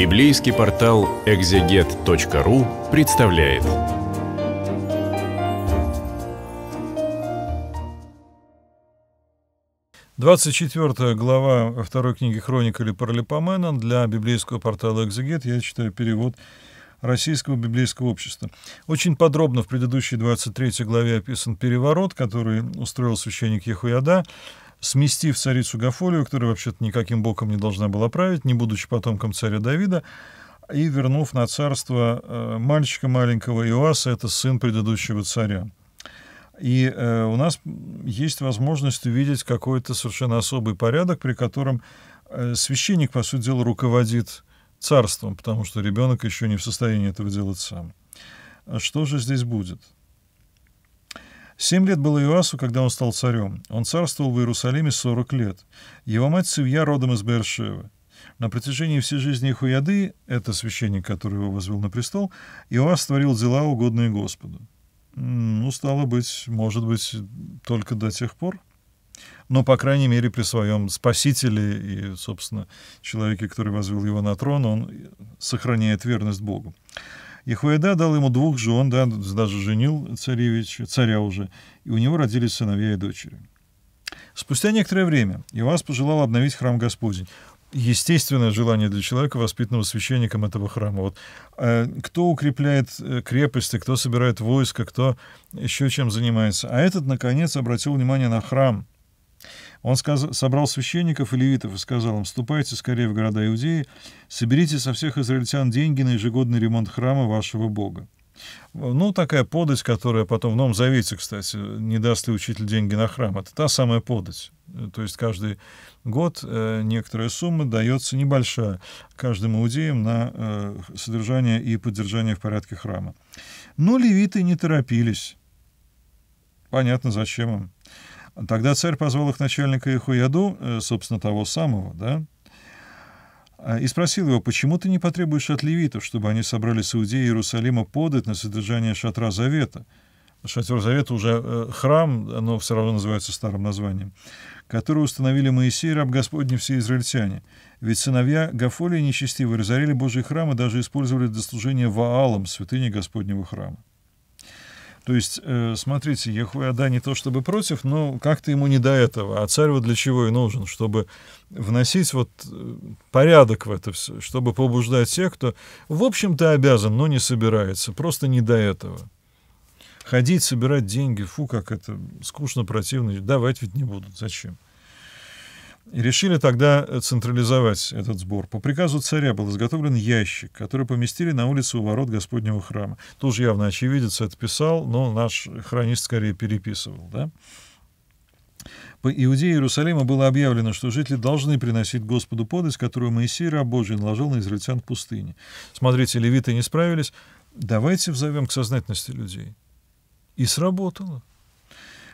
Библейский портал экзегет.ру представляет. Двадцать четвертая глава второй книги Хроник или Паралипоменон для библейского портала «Экзегет». Я читаю перевод Российского библейского общества. Очень подробно в предыдущей 23 главе описан переворот, который устроил священник Ехуяда сместив царицу Гафолию, которая вообще-то никаким боком не должна была править, не будучи потомком царя Давида, и вернув на царство э, мальчика маленького Иоаса, это сын предыдущего царя. И э, у нас есть возможность увидеть какой-то совершенно особый порядок, при котором э, священник, по сути дела, руководит царством, потому что ребенок еще не в состоянии этого делать сам. А Что же здесь будет? Семь лет было Иоасу, когда он стал царем. Он царствовал в Иерусалиме 40 лет. Его мать Сывья родом из Бершевы. На протяжении всей жизни Хуяды, это священник, который его возвел на престол, Иоас творил дела, угодные Господу. Ну, стало быть, может быть, только до тех пор. Но, по крайней мере, при своем спасителе и, собственно, человеке, который возвел его на трон, он сохраняет верность Богу. Яхуеда дал ему двух жен, да, даже женил царевича царя уже, и у него родились сыновья и дочери. Спустя некоторое время Иоас пожелал обновить храм Господень. Естественное желание для человека, воспитанного священником этого храма. Вот, э, кто укрепляет э, крепости, кто собирает войско, кто еще чем занимается. А этот, наконец, обратил внимание на храм – он сказ... собрал священников и левитов и сказал им, «Ступайте скорее в города Иудеи, соберите со всех израильтян деньги на ежегодный ремонт храма вашего Бога». Ну, такая подать, которая потом в Новом Завете, кстати, не даст ли учитель деньги на храм. Это та самая подать. То есть каждый год э, некоторая сумма дается небольшая каждым иудеям на э, содержание и поддержание в порядке храма. Но левиты не торопились. Понятно, зачем им. Тогда царь позвал их начальника Ихуяду, э, собственно, того самого, да, а, и спросил его, почему ты не потребуешь от левитов, чтобы они собрали с Иудеи Иерусалима подать на содержание шатра Завета? Шатер Завета уже э, храм, но все равно называется старым названием, который установили Моисей, раб Господний, все израильтяне. Ведь сыновья Гафолия нечестивые разорили Божий храм и даже использовали для служения Ваалом, святыни Господнего храма. То есть, э, смотрите, Яхуиада не то чтобы против, но как-то ему не до этого. А царь вот для чего и нужен? Чтобы вносить вот э, порядок в это все, чтобы побуждать тех, кто, в общем-то, обязан, но не собирается. Просто не до этого. Ходить, собирать деньги, фу, как это скучно, противно. Давать ведь не будут. Зачем? И решили тогда э, централизовать этот сбор. По приказу царя был изготовлен ящик, который поместили на улицу у ворот Господнего храма. Тоже явно очевидец это писал, но наш хронист скорее переписывал. Да? По Иудее Иерусалима было объявлено, что жители должны приносить Господу подать, которую Моисей, раб Божий, наложил на израильтян в пустыне. Смотрите, левиты не справились. Давайте взовем к сознательности людей. И сработало.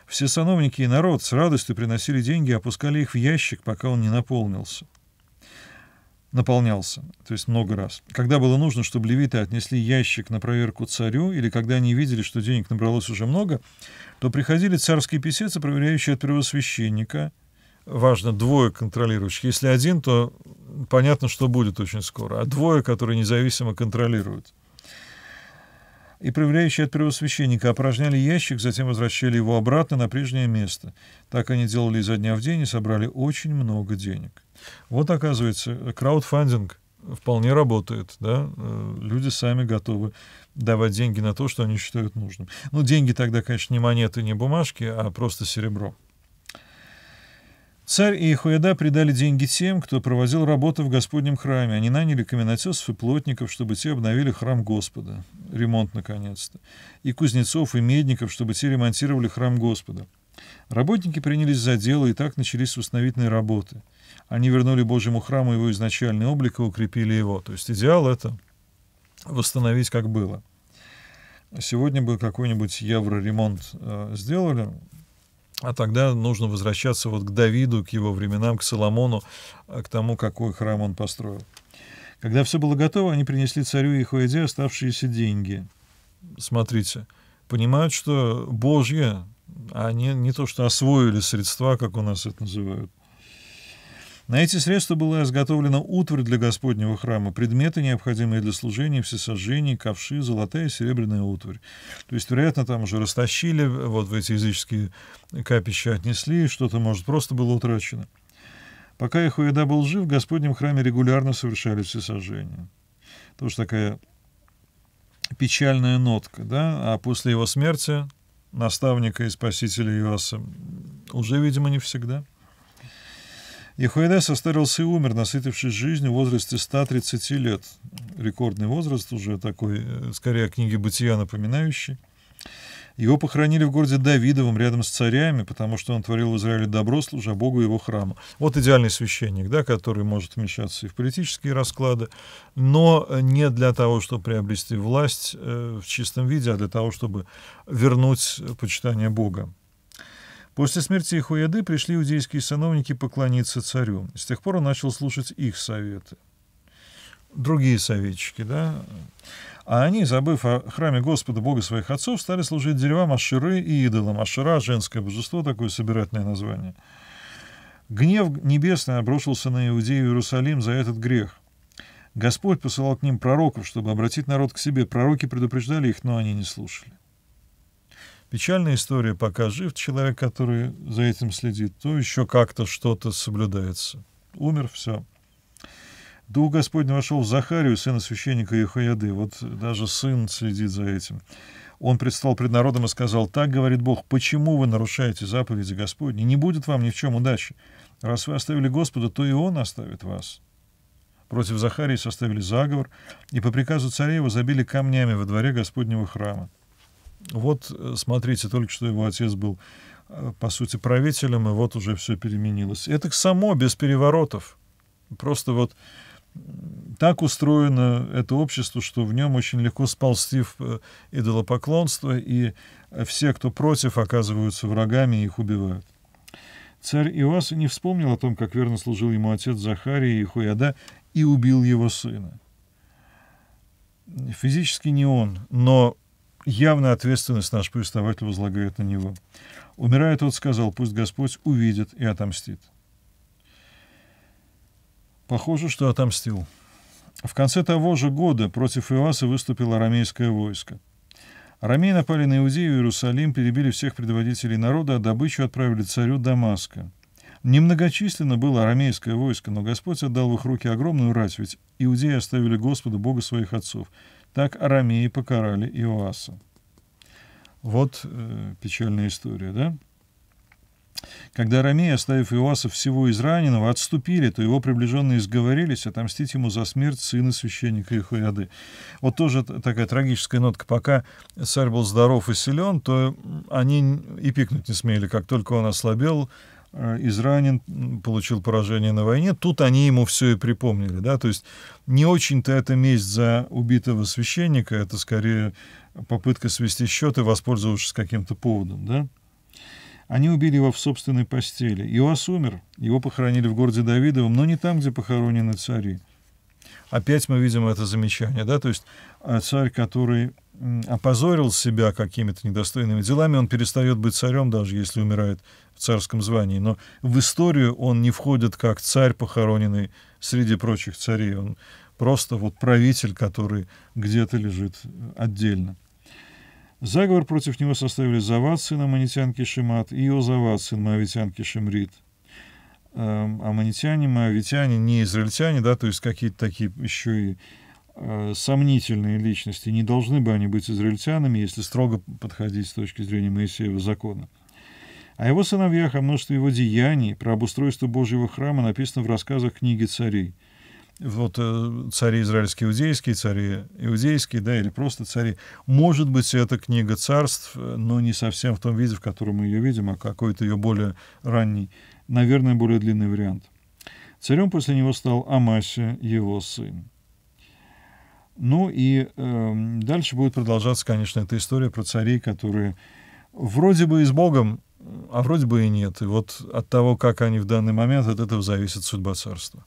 Все сановники и народ с радостью приносили деньги и опускали их в ящик, пока он не наполнился. Наполнялся, то есть много раз. Когда было нужно, чтобы левиты отнесли ящик на проверку царю, или когда они видели, что денег набралось уже много, то приходили царские писецы, проверяющие от первосвященника. Важно, двое контролирующих. Если один, то понятно, что будет очень скоро. А двое, которые независимо контролируют и проверяющие от первосвященника опорожняли ящик, затем возвращали его обратно на прежнее место. Так они делали изо дня в день и собрали очень много денег. Вот, оказывается, краудфандинг вполне работает, да, э, люди сами готовы давать деньги на то, что они считают нужным. Ну, деньги тогда, конечно, не монеты, не бумажки, а просто серебро. Царь и Ихуяда придали деньги тем, кто проводил работу в Господнем храме. Они наняли каменотесов и плотников, чтобы те обновили храм Господа. Ремонт, наконец-то. И кузнецов, и медников, чтобы те ремонтировали храм Господа. Работники принялись за дело, и так начались восстановительные работы. Они вернули Божьему храму его изначальный облик и укрепили его. То есть идеал — это восстановить, как было. Сегодня бы какой-нибудь евроремонт э, сделали, а тогда нужно возвращаться вот к Давиду, к его временам, к Соломону, а к тому, какой храм он построил. Когда все было готово, они принесли царю Ихоиде оставшиеся деньги. Смотрите, понимают, что Божье, а не, не то, что освоили средства, как у нас это называют – на эти средства была изготовлена утварь для Господнего храма, предметы, необходимые для служения, всесожжений, ковши, золотая и серебряная утварь. То есть, вероятно, там уже растащили, вот в эти языческие капища отнесли, что-то, может, просто было утрачено. Пока Яхуеда был жив, в Господнем храме регулярно совершались всесожжения. Тоже такая печальная нотка, да, а после его смерти наставника и спасителя Иоаса уже, видимо, не всегда – Ехуинес состарился и умер, насытившись жизнью в возрасте 130 лет. Рекордный возраст уже такой, э, скорее, книги «Бытия» напоминающий. Его похоронили в городе Давидовом рядом с царями, потому что он творил в Израиле добро, служа Богу и его храму. Вот идеальный священник, да, который может вмещаться и в политические расклады, но не для того, чтобы приобрести власть э, в чистом виде, а для того, чтобы вернуть почитание Бога. После смерти Ихуяды пришли иудейские сановники поклониться царю. С тех пор он начал слушать их советы. Другие советчики, да? А они, забыв о храме Господа Бога своих отцов, стали служить деревам Аширы и идолам. Ашира — женское божество, такое собирательное название. Гнев небесный обрушился на Иудею и Иерусалим за этот грех. Господь посылал к ним пророков, чтобы обратить народ к себе. Пророки предупреждали их, но они не слушали. Печальная история, пока жив человек, который за этим следит, то еще как-то что-то соблюдается. Умер, все. Дух Господень вошел в Захарию, сына священника Ихояды. Вот даже сын следит за этим. Он предстал пред народом и сказал, «Так говорит Бог, почему вы нарушаете заповеди Господни? Не будет вам ни в чем удачи. Раз вы оставили Господа, то и Он оставит вас». Против Захарии составили заговор, и по приказу царя его забили камнями во дворе Господнего храма вот, э, смотрите, только что его отец был, э, по сути, правителем, и вот уже все переменилось. Это само, без переворотов. Просто вот так устроено это общество, что в нем очень легко сползти в э, идолопоклонство, и все, кто против, оказываются врагами и их убивают. Царь Иоас не вспомнил о том, как верно служил ему отец Захарий и Хуяда, и убил его сына. Физически не он, но Явно ответственность наш повествователь возлагает на него. Умирая, тот сказал, пусть Господь увидит и отомстит. Похоже, что отомстил. В конце того же года против Иоаса выступило арамейское войско. Арамеи напали на Иудею и Иерусалим, перебили всех предводителей народа, а добычу отправили царю Дамаска. Немногочисленно было арамейское войско, но Господь отдал в их руки огромную рать, ведь иудеи оставили Господу, Бога своих отцов. Так арамеи покарали Иоаса. Вот э, печальная история, да? Когда арамеи, оставив Иоаса всего израненного, отступили, то его приближенные сговорились отомстить ему за смерть сына священника Ихояды. Вот тоже такая трагическая нотка. Пока царь был здоров и силен, то они и пикнуть не смели. Как только он ослабел, Э, изранен, получил поражение на войне. Тут они ему все и припомнили. Да? То есть не очень-то это месть за убитого священника, это скорее попытка свести счеты, воспользовавшись каким-то поводом. Да? Они убили его в собственной постели. Иоас умер, его похоронили в городе Давидовом, но не там, где похоронены цари опять мы видим это замечание, да, то есть э, царь, который опозорил себя какими-то недостойными делами, он перестает быть царем, даже если умирает в царском звании. Но в историю он не входит как царь, похороненный среди прочих царей. Он просто вот правитель, который где-то лежит э, отдельно. Заговор против него составили Зават, сын Аманитянки Шимат, и Иозават, сын Моавитянки Шимрит – Эм, аммонитяне, моавитяне, не израильтяне, да, то есть какие-то такие еще и э, сомнительные личности, не должны бы они быть израильтянами, если строго подходить с точки зрения Моисеева закона. О его сыновьях, о множестве его деяний, про обустройство Божьего храма написано в рассказах книги царей. Вот э, цари израильские иудейские, цари иудейские, да, или просто цари. Может быть, это книга царств, э, но не совсем в том виде, в котором мы ее видим, а какой-то ее более ранний наверное, более длинный вариант. Царем после него стал Амасия, его сын. Ну и э, дальше будет продолжаться, конечно, эта история про царей, которые вроде бы и с Богом, а вроде бы и нет. И вот от того, как они в данный момент, от этого зависит судьба царства.